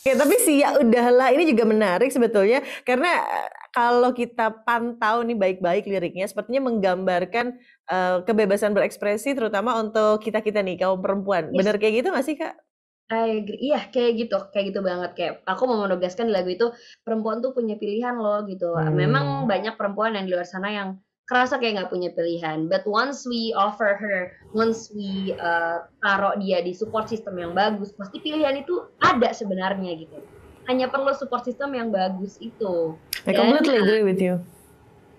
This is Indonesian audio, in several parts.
Ya tapi sih ya udahlah ini juga menarik sebetulnya karena eh, kalau kita pantau nih baik-baik liriknya sepertinya menggambarkan uh, kebebasan berekspresi terutama untuk kita-kita nih kaum perempuan. Yes. Bener kayak gitu gak sih, Kak? I agree. Iya, kayak gitu, kayak gitu banget kayak aku mau menegaskan di lagu itu perempuan tuh punya pilihan loh gitu. Hmm. Memang banyak perempuan yang di luar sana yang kerasa kayak nggak punya pilihan. But once we offer her, once we uh, taruh dia di support system yang bagus, pasti pilihan itu ada sebenarnya gitu. Hanya perlu support system yang bagus itu. I Dan, agree with you.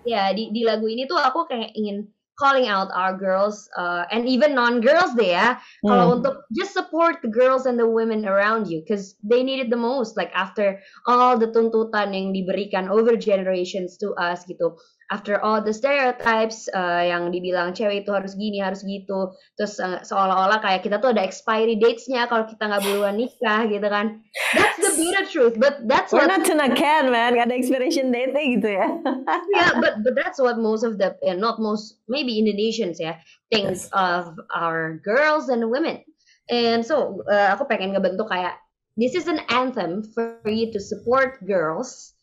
Ya di di lagu ini tuh aku kayak ingin calling out our girls uh, and even non girls deh ya. Hmm. Kalau untuk just support the girls and the women around you, cause they need it the most. Like after all the tuntutan yang diberikan over generations to us gitu after all the stereotypes uh, yang dibilang cewek itu harus gini harus gitu terus uh, seolah-olah kayak kita tuh ada expiry datesnya kalau kita nggak buruan nikah gitu kan that's the bitter truth but that's we're what, not gonna can man gak ada expiration date gitu ya yeah but but that's what most of the yeah, not most maybe Indonesians ya yeah, things yes. of our girls and women and so uh, aku pengen ngebentuk kayak this is an anthem for you to support girls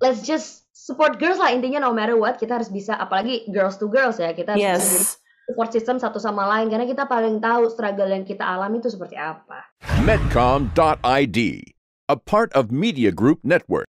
let's just support girls lah intinya no matter what kita harus bisa apalagi girls to girls ya kita harus support system satu sama lain karena kita paling tahu struggle yang kita alami itu seperti apa. Medcom.id, a part of Media Group Network.